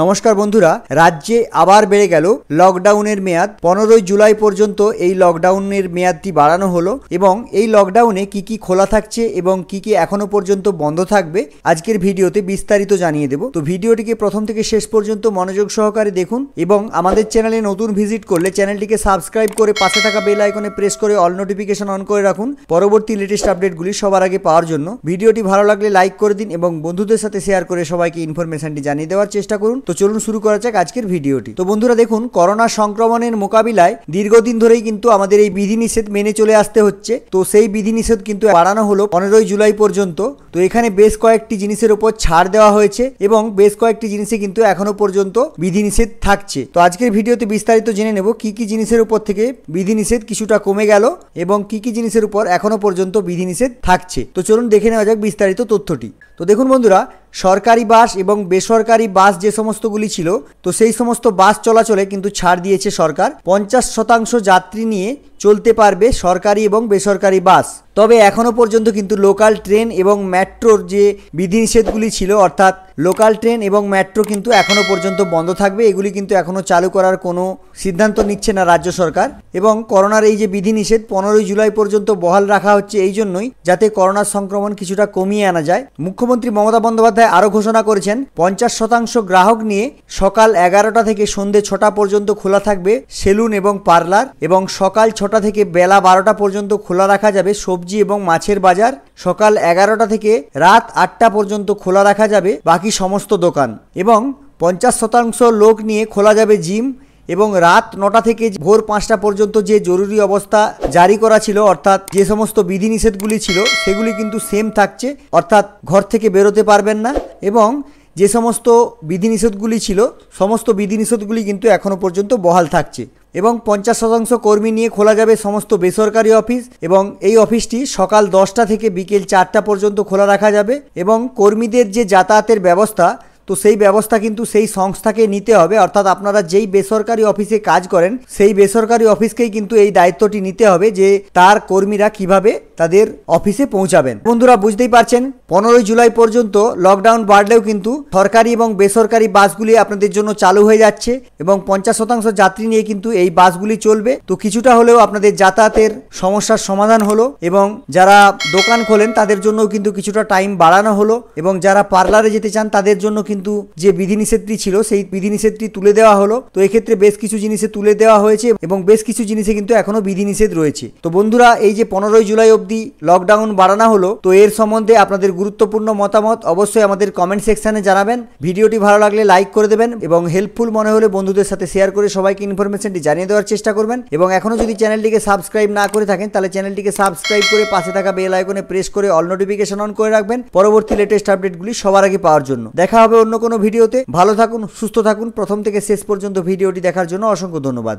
নমস্কার বন্ধুরা রাজ্যে আবার বেড়ে গেল লকডাউনের মেয়াদ পনেরোই জুলাই পর্যন্ত এই লকডাউনের মেয়াদটি বাড়ানো হলো এবং এই লকডাউনে কি কি খোলা থাকছে এবং কি কি এখনও পর্যন্ত বন্ধ থাকবে আজকের ভিডিওতে বিস্তারিত জানিয়ে দেব তো ভিডিওটিকে প্রথম থেকে শেষ পর্যন্ত মনোযোগ সহকারে দেখুন এবং আমাদের চ্যানেলে নতুন ভিজিট করলে চ্যানেলটিকে সাবস্ক্রাইব করে পাশে থাকা বেল আইকনে প্রেস করে অল নোটিফিকেশন অন করে রাখুন পরবর্তী লেটেস্ট আপডেটগুলি সবার আগে পাওয়ার জন্য ভিডিওটি ভালো লাগলে লাইক করে দিন এবং বন্ধুদের সাথে শেয়ার করে সবাইকে ইনফরমেশনটি জানিয়ে দেওয়ার চেষ্টা করুন তো চলুন শুরু করা যাক আজকের ভিডিওটি তো বন্ধুরা দেখুন করোনা সংক্রমণের মোকাবিলায় দীর্ঘদিন ধরেই কিন্তু আমাদের এই বিধিনিষেধ মেনে চলে আসতে হচ্ছে তো সেই বিধিনিষেধ কিন্তু বাড়ানো হলো পনেরোই জুলাই পর্যন্ত তো এখানে বেশ কয়েকটি জিনিসের ওপর ছাড় দেওয়া হয়েছে এবং বেশ কয়েকটি জিনিসে কিন্তু এখনো পর্যন্ত বিধিনিষেধ থাকছে তো আজকের ভিডিওতে বিস্তারিত জেনে নেব কি কি জিনিসের উপর থেকে বিধিনিষেধ কিছুটা কমে গেল এবং কি কি জিনিসের উপর এখনো পর্যন্ত বিধিনিষেধ থাকছে তো চলুন দেখে নেওয়া যাক বিস্তারিত তথ্যটি তো দেখুন বন্ধুরা সরকারি বাস এবং বেসরকারি বাস যে সমস্তগুলি ছিল তো সেই সমস্ত বাস চলাচলে কিন্তু ছাড় দিয়েছে সরকার পঞ্চাশ শতাংশ যাত্রী নিয়ে চলতে পারবে সরকারি এবং বেসরকারি বাস তবে এখনও পর্যন্ত কিন্তু লোকাল ট্রেন এবং মেট্রোর যে বিধিনিষেধগুলি ছিল অর্থাৎ লোকাল ট্রেন এবং মেট্রো কিন্তু এখনও পর্যন্ত বন্ধ থাকবে এগুলি কিন্তু এখনও চালু করার কোনো সিদ্ধান্ত নিচ্ছে না রাজ্য সরকার এবং করোনার এই যে বিধিনিষেধ পনেরোই জুলাই পর্যন্ত বহাল রাখা হচ্ছে এই জন্যই যাতে করোনার সংক্রমণ কিছুটা কমিয়ে আনা যায় মুখ্যমন্ত্রী মমতা বন্দ্যোপাধ্যায় আরও ঘোষণা করেছেন পঞ্চাশ শতাংশ গ্রাহক নিয়ে সকাল এগারোটা থেকে সন্ধে ছটা পর্যন্ত খোলা থাকবে সেলুন এবং পার্লার এবং সকাল ছটা এগারোটা থেকে বেলা বারোটা পর্যন্ত খোলা রাখা যাবে সবজি এবং মাছের বাজার সকাল এগারোটা থেকে রাত আটটা পর্যন্ত খোলা রাখা যাবে বাকি সমস্ত দোকান এবং পঞ্চাশ শতাংশ লোক নিয়ে খোলা যাবে জিম এবং রাত নটা থেকে ভোর পাঁচটা পর্যন্ত যে জরুরি অবস্থা জারি করা ছিল অর্থাৎ যে সমস্ত বিধিনিষেধগুলি ছিল সেগুলি কিন্তু সেম থাকছে অর্থাৎ ঘর থেকে বেরোতে পারবেন না এবং যে সমস্ত বিধিনিষেধগুলি ছিল সমস্ত বিধিনিষেধগুলি কিন্তু এখনও পর্যন্ত বহাল থাকছে এবং পঞ্চাশ শতাংশ কর্মী নিয়ে খোলা যাবে সমস্ত বেসরকারি অফিস এবং এই অফিসটি সকাল দশটা থেকে বিকেল চারটা পর্যন্ত খোলা রাখা যাবে এবং কর্মীদের যে যাতায়াতের ব্যবস্থা তো সেই ব্যবস্থা কিন্তু সেই সংস্থাকে নিতে হবে অর্থাৎ আপনারা যেই বেসরকারি অফিসে কাজ করেন সেই বেসরকারি অফিসকেই কিন্তু এই দায়িত্বটি নিতে হবে যে তার কর্মীরা কিভাবে তাদের অফিসে পৌঁছাবেন বন্ধুরা বুঝতেই পারছেন পনেরোই জুলাই পর্যন্ত লকডাউন বাড়লেও কিন্তু সরকারি এবং বেসরকারি বাসগুলি আপনাদের জন্য চালু হয়ে যাচ্ছে এবং পঞ্চাশ শতাংশ যাত্রী নিয়ে কিন্তু এই বাসগুলি চলবে তো কিছুটা হলেও আপনাদের যাতায়াতের সমস্যার সমাধান হলো এবং যারা দোকান খোলেন তাদের জন্যও কিন্তু কিছুটা টাইম বাড়ানো হলো এবং যারা পার্লারে যেতে চান তাদের জন্য কিন্তু যে বিধিনিষেধটি ছিল সেই বিধিনিষেধটি তুলে দেওয়া হলো তো এক্ষেত্রে বেশ কিছু জিনিসে তুলে দেওয়া হয়েছে এবং বেশ কিছু জিনিসে কিন্তু এখনও বিধিনিষেধ রয়েছে তো বন্ধুরা এই যে পনেরোই জুলাই অবধি লকডাউন বাড়ানো হলো তো এর সম্বন্ধে আপনাদের গুরুত্বপূর্ণ মতামত অবশ্যই আমাদের কমেন্ট সেকশানে জানাবেন ভিডিওটি ভালো লাগলে লাইক করে দেবেন এবং হেল্পফুল মনে হলে বন্ধুদের সাথে শেয়ার করে সবাইকে ইনফরমেশনটি জানিয়ে দেওয়ার চেষ্টা করবেন এবং এখনও যদি চ্যানেলটিকে সাবস্ক্রাইব না করে থাকেন তাহলে চ্যানেলটিকে সাবস্ক্রাইব করে পাশে থাকা বেল আইকনে প্রেস করে অল নোটিফিকেশন অন করে রাখবেন পরবর্তী লেটেস্ট আপডেটগুলি সবার আগে পাওয়ার জন্য দেখা হবে অন্য কোনো ভিডিওতে ভালো থাকুন সুস্থ থাকুন প্রথম থেকে শেষ পর্যন্ত ভিডিওটি দেখার জন্য অসংখ্য ধন্যবাদ